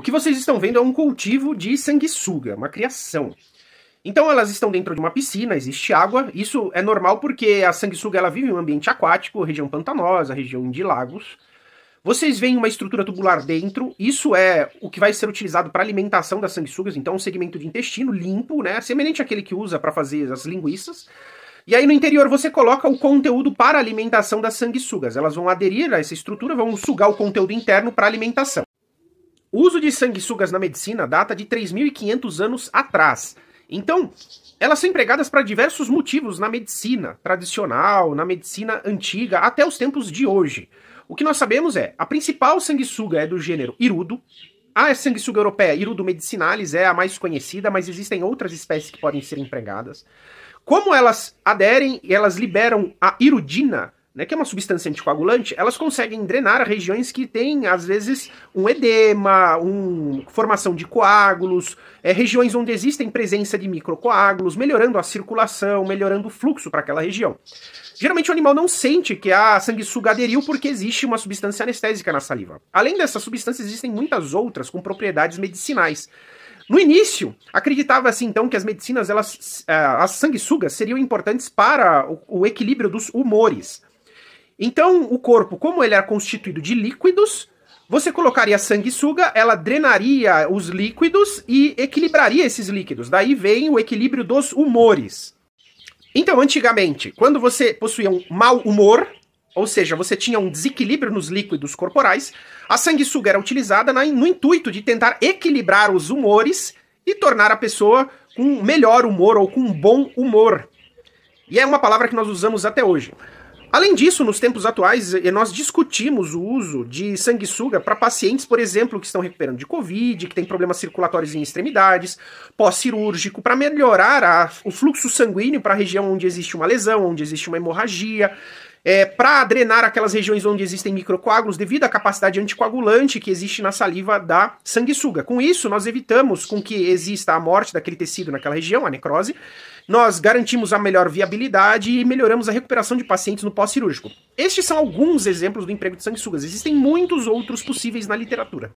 O que vocês estão vendo é um cultivo de sanguessuga, uma criação. Então elas estão dentro de uma piscina, existe água. Isso é normal porque a sanguessuga ela vive em um ambiente aquático, região pantanosa, região de lagos. Vocês veem uma estrutura tubular dentro, isso é o que vai ser utilizado para alimentação das sanguessugas, então um segmento de intestino limpo, né, semelhante àquele que usa para fazer as linguiças. E aí no interior você coloca o conteúdo para alimentação das sanguessugas. Elas vão aderir a essa estrutura, vão sugar o conteúdo interno para alimentação. O uso de sanguessugas na medicina data de 3.500 anos atrás. Então, elas são empregadas para diversos motivos na medicina tradicional, na medicina antiga, até os tempos de hoje. O que nós sabemos é, a principal sanguessuga é do gênero Irudo. A sanguessuga europeia Irudo medicinalis é a mais conhecida, mas existem outras espécies que podem ser empregadas. Como elas aderem e elas liberam a irudina, né, que é uma substância anticoagulante, elas conseguem drenar regiões que têm, às vezes, um edema, um, formação de coágulos, é, regiões onde existem presença de microcoágulos, melhorando a circulação, melhorando o fluxo para aquela região. Geralmente o animal não sente que a sanguessuga aderiu porque existe uma substância anestésica na saliva. Além dessa substância, existem muitas outras com propriedades medicinais. No início, acreditava-se então que as medicinas, elas, eh, as sanguessugas, seriam importantes para o, o equilíbrio dos humores, então, o corpo, como ele era constituído de líquidos, você colocaria sanguessuga, ela drenaria os líquidos e equilibraria esses líquidos. Daí vem o equilíbrio dos humores. Então, antigamente, quando você possuía um mau humor, ou seja, você tinha um desequilíbrio nos líquidos corporais, a sanguessuga era utilizada no intuito de tentar equilibrar os humores e tornar a pessoa com melhor humor ou com um bom humor. E é uma palavra que nós usamos até hoje. Além disso, nos tempos atuais, eh, nós discutimos o uso de sanguessuga para pacientes, por exemplo, que estão recuperando de Covid, que têm problemas circulatórios em extremidades, pós-cirúrgico, para melhorar a, o fluxo sanguíneo para a região onde existe uma lesão, onde existe uma hemorragia é, para drenar aquelas regiões onde existem microcoágulos devido à capacidade anticoagulante que existe na saliva da sanguessuga. Com isso, nós evitamos com que exista a morte daquele tecido naquela região, a necrose. Nós garantimos a melhor viabilidade e melhoramos a recuperação de pacientes no pós-cirúrgico. Estes são alguns exemplos do emprego de sanguessugas. Existem muitos outros possíveis na literatura.